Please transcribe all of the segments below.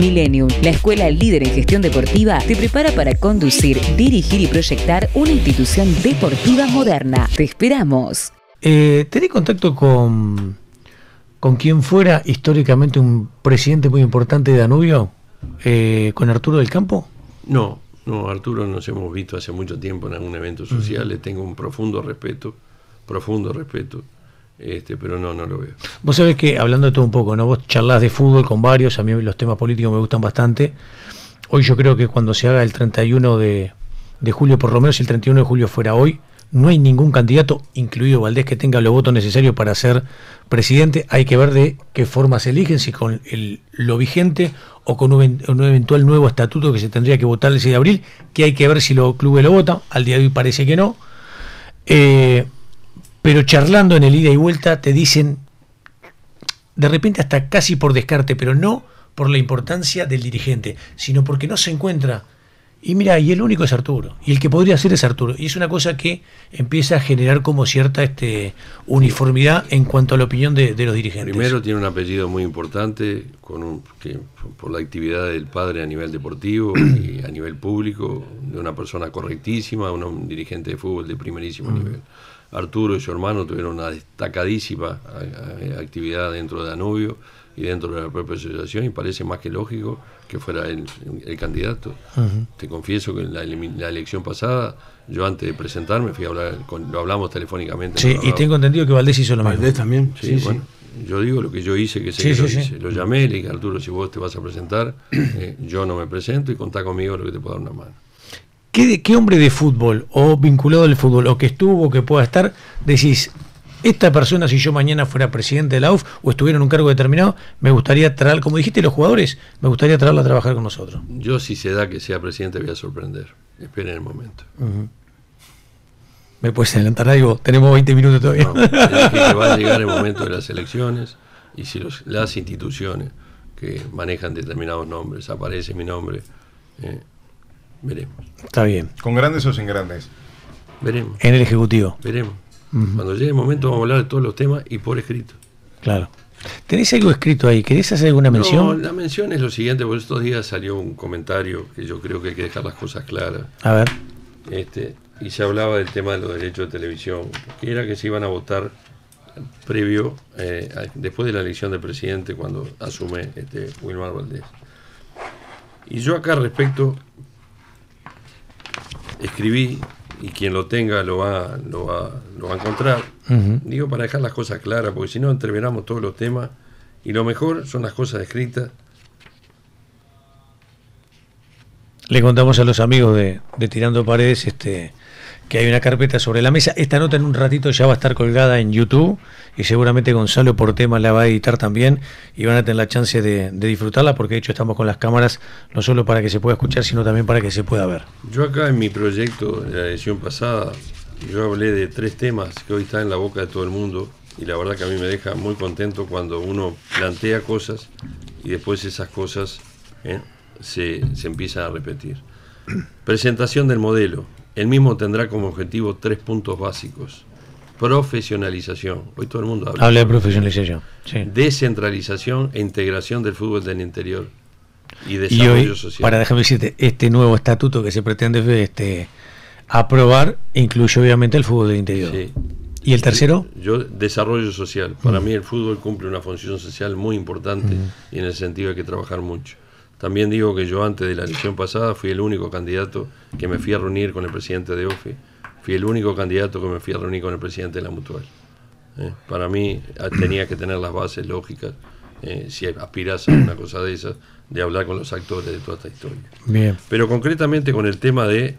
Millennium, la escuela líder en gestión deportiva, te prepara para conducir, dirigir y proyectar una institución deportiva moderna. Te esperamos. Eh, ¿Tenés contacto con, con quien fuera históricamente un presidente muy importante de Danubio? Eh, ¿Con Arturo del Campo? No, no, Arturo nos hemos visto hace mucho tiempo en algún evento social, le tengo un profundo respeto, profundo respeto. Este, pero no, no lo veo. Vos sabés que, hablando de todo un poco, ¿no? Vos charlas de fútbol con varios, a mí los temas políticos me gustan bastante. Hoy yo creo que cuando se haga el 31 de, julio, por lo menos si el 31 de julio fuera hoy, no hay ningún candidato, incluido Valdés, que tenga los votos necesarios para ser presidente. Hay que ver de qué forma se eligen, si con lo vigente o con un, un, eventual nuevo estatuto que se tendría que votar el 6 de abril, que hay que ver si los clubes lo votan. Al día de hoy parece que no. Eh, pero charlando en el ida y vuelta te dicen, de repente hasta casi por descarte, pero no por la importancia del dirigente, sino porque no se encuentra. Y mira, y el único es Arturo, y el que podría ser es Arturo. Y es una cosa que empieza a generar como cierta este, uniformidad en cuanto a la opinión de, los dirigentes. Primero tiene un apellido muy importante, con que, por la actividad del padre a nivel deportivo y a nivel público, de una persona correctísima, un, dirigente de fútbol de primerísimo mm. nivel. Arturo y su hermano tuvieron una destacadísima eh, eh, actividad dentro de Danubio y dentro de la propia asociación y parece más que lógico que fuera el, candidato. Te confieso que en la, elección pasada, yo antes de presentarme fui a hablar, lo hablamos telefónicamente. Sí, y tengo entendido que Valdés hizo lo mismo. Valdés también. Sí, bueno. Yo digo lo que yo hice, que se sí, lo Lo llamé, le dije, Arturo, si vos te vas a presentar, eh, yo no me presento y contá conmigo lo que te pueda dar una mano. ¿qué, hombre de fútbol o vinculado al fútbol o que estuvo o que pueda estar, decís, esta persona si yo mañana fuera presidente de la UF o estuviera en un cargo determinado, me gustaría traer, como dijiste los jugadores, me gustaría traerla a trabajar con nosotros? Yo si se da que sea presidente voy a sorprender, esperen el momento. ¿Me puedes adelantar algo? Tenemos 20 minutos todavía. No, que va a llegar el momento de las elecciones y si las instituciones que manejan determinados nombres, aparece mi nombre, eh, Veremos. Está bien. ¿Con grandes o sin grandes? Veremos. En el Ejecutivo. Veremos. Cuando llegue el momento vamos a hablar de todos los temas y por escrito. Claro. ¿Tenés algo escrito ahí? ¿Querés hacer alguna mención? No, la mención es lo siguiente, Porque estos días salió un comentario que yo creo que hay que dejar las cosas claras. A ver. Este, y se hablaba del tema de los derechos de televisión, que era que se iban a votar previo, eh, después de la elección del presidente, cuando asume este, Wilmar Valdés. Y yo acá respecto, escribí, y quien lo tenga lo va, lo va, lo va a encontrar. Digo, para dejar las cosas claras, porque si no entreveramos todos los temas, y lo mejor son las cosas escritas. Le contamos a los amigos de, de Tirando Paredes este, que hay una carpeta sobre la mesa. Esta nota en un ratito ya va a estar colgada en YouTube y seguramente Gonzalo por tema la va a editar también y van a tener la chance de, disfrutarla porque de hecho estamos con las cámaras no solo para que se pueda escuchar sino también para que se pueda ver. Yo acá en mi proyecto, de la edición pasada, yo hablé de tres temas que hoy están en la boca de todo el mundo y la verdad que a mí me deja muy contento cuando uno plantea cosas y después esas cosas ¿eh? se, se empiezan a repetir. Presentación del modelo, el mismo tendrá como objetivo tres puntos básicos. Profesionalización. Hoy todo el mundo habla. de profesionalización. Descentralización e integración del fútbol del interior y desarrollo social. Para déjame decirte, este nuevo estatuto que se pretende eh, este, aprobar incluye obviamente el fútbol del interior. ¿Y el tercero? Yo, desarrollo social. Para mm. mí el fútbol cumple una función social muy importante mm. y en el sentido hay que trabajar mucho. También digo que yo antes de la elección pasada fui el único candidato que me fui a reunir con el presidente de OFE. fui el único candidato que me fui a reunir con el presidente de la mutual. ¿eh? para mí ah, tenía que tener las bases lógicas, ¿eh? si aspiras a una cosa de esas, de hablar con los actores de toda esta historia. Bien. Pero concretamente con el tema de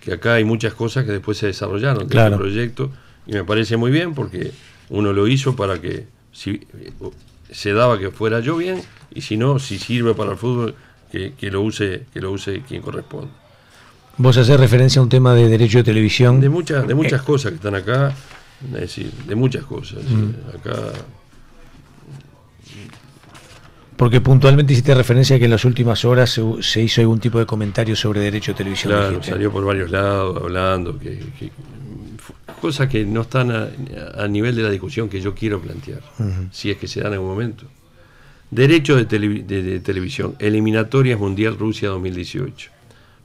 que acá hay muchas cosas que después se desarrollaron claro. el proyecto, y me parece muy bien porque uno lo hizo para que si eh, se daba que fuera yo bien, y si no, si sirve para el fútbol, que, lo use, que lo use quien corresponda. Vos hacés referencia a un tema de derecho de televisión. De muchas, de muchas eh. cosas que están acá, es decir, de muchas cosas. Mm. Acá porque puntualmente hiciste referencia a que en las últimas horas se, hizo algún tipo de comentario sobre derecho de televisión. Claro, salió por varios lados hablando, que, cosas que no están a, nivel de la discusión que yo quiero plantear, si es que se dan en algún momento. Derecho de, televisión. Eliminatorias Mundial Rusia 2018.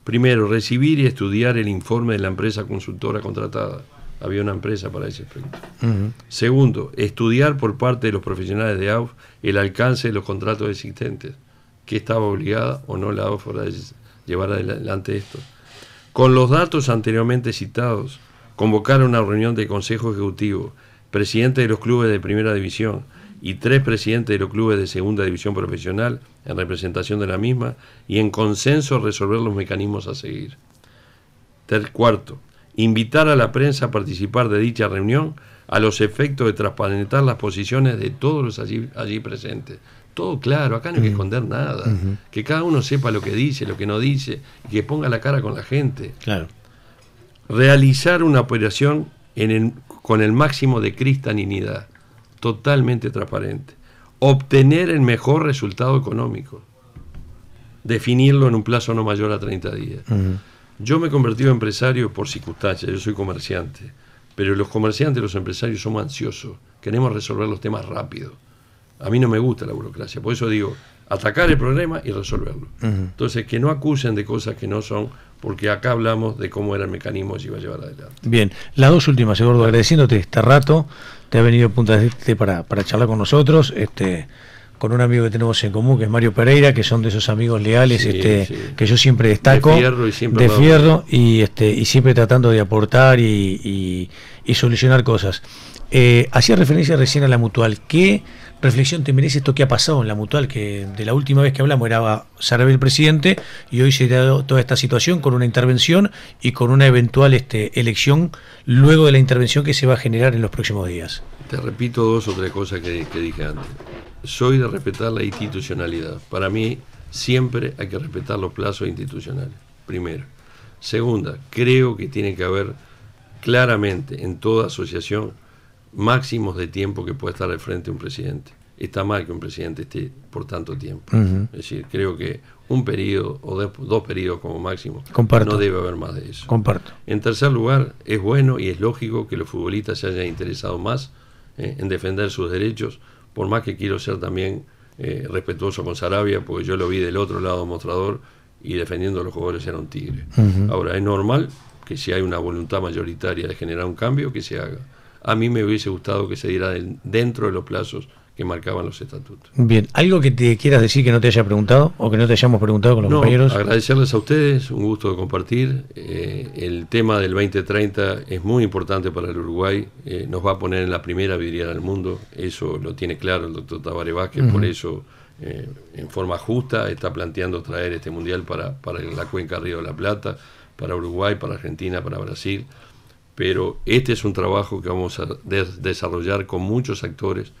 Primero, recibir y estudiar el informe de la empresa consultora contratada. Había una empresa para ese efecto. Segundo, estudiar por parte de los profesionales de AUF el alcance de los contratos existentes. ¿Qué estaba obligada o no la AUF para llevar adelante esto? Con los datos anteriormente citados, convocar una reunión de Consejo Ejecutivo, presidente de los clubes de Primera División, y tres presidentes de los clubes de segunda división profesional en representación de la misma y en consenso resolver los mecanismos a seguir. Ter cuarto, invitar a la prensa a participar de dicha reunión a los efectos de transparentar las posiciones de todos los allí, presentes. Todo claro, acá no hay que esconder nada. Que cada uno sepa lo que dice, lo que no dice, que ponga la cara con la gente. Realizar una operación con el máximo de cristalinidad totalmente transparente. Obtener el mejor resultado económico. Definirlo en un plazo no mayor a 30 días. Yo me he convertido en empresario por circunstancias, yo soy comerciante, pero los comerciantes, los empresarios somos ansiosos, queremos resolver los temas rápido. A mí no me gusta la burocracia, por eso digo, atacar el problema y resolverlo. Entonces, que no acusen de cosas que no son, porque acá hablamos de cómo era el mecanismo que se iba a llevar adelante. Bien, las dos últimas, Eduardo, agradeciéndote este rato te ha venido a Punta de Este para, charlar con nosotros. Este, con un amigo que tenemos en común, que es Mario Pereira, que son de esos amigos leales este, que yo siempre destaco, de fierro y siempre, de fierro y, este, y siempre tratando de aportar y, y, solucionar cosas. Eh, hacía referencia recién a la mutual. ¿Qué reflexión te merece esto que ha pasado en la mutual, que de la última vez que hablamos era Sarabia el presidente y hoy se ha dado toda esta situación con una intervención y con una eventual este, elección luego de la intervención que se va a generar en los próximos días? Te repito dos o tres cosas que dije antes. Soy de respetar la institucionalidad. Para mí siempre hay que respetar los plazos institucionales, primero. Segunda, creo que tiene que haber claramente en toda asociación máximos de tiempo que puede estar al frente un presidente. Está mal que un presidente esté por tanto tiempo. Es decir, creo que un periodo o dos periodos como máximo no debe haber más de eso. Comparto. En tercer lugar, es bueno y es lógico que los futbolistas se hayan interesado más eh, en defender sus derechos, por más que quiero ser también eh, respetuoso con Sarabia, porque yo lo vi del otro lado mostrador y defendiendo a los jugadores era un tigre. Ahora, es normal que si hay una voluntad mayoritaria de generar un cambio, que se haga a mí me hubiese gustado que se diera dentro de los plazos que marcaban los estatutos. Bien, ¿algo que te quieras decir que no te haya preguntado o que no te hayamos preguntado con los compañeros? Agradecerles a ustedes, un gusto de compartir. Eh, el tema del 2030 es muy importante para el Uruguay, eh, nos va a poner en la primera vidriera del mundo, eso lo tiene claro el doctor Tabaré Vázquez, por eso eh, en forma justa está planteando traer este mundial para, para la cuenca Río de la Plata, para Uruguay, para Argentina, para Brasil pero este es un trabajo que vamos a desarrollar con muchos actores.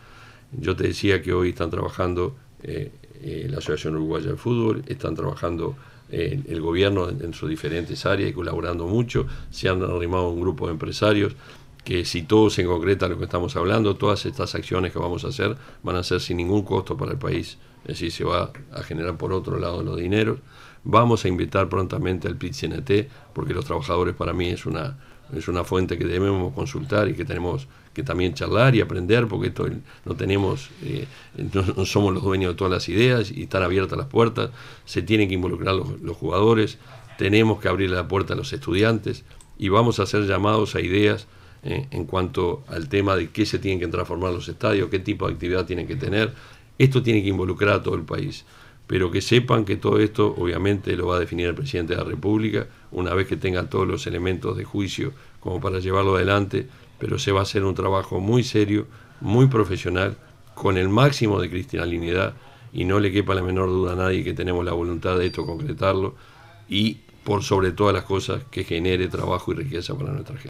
Yo te decía que hoy están trabajando eh, eh, la Asociación Uruguaya del Fútbol, están trabajando eh, el gobierno en, sus diferentes áreas y colaborando mucho, se han arrimado un grupo de empresarios que si todos se concreta lo que estamos hablando, todas estas acciones que vamos a hacer van a ser sin ningún costo para el país, es decir, se va a generar por otro lado los dineros. Vamos a invitar prontamente al PIT-CNT, porque los trabajadores para mí es una, es una fuente que debemos consultar y que tenemos que también charlar y aprender, porque esto eh, no tenemos, eh, no, somos los dueños de todas las ideas y están abiertas las puertas, se tienen que involucrar los, jugadores, tenemos que abrir la puerta a los estudiantes y vamos a ser llamados a ideas eh, en cuanto al tema de qué se tienen que transformar los estadios, qué tipo de actividad tienen que tener. Esto tiene que involucrar a todo el país pero que sepan que todo esto obviamente lo va a definir el presidente de la República una vez que tenga todos los elementos de juicio como para llevarlo adelante, pero se va a hacer un trabajo muy serio, muy profesional, con el máximo de cristalinidad y no le quepa la menor duda a nadie que tenemos la voluntad de esto concretarlo y por sobre todas las cosas que genere trabajo y riqueza para nuestra gente.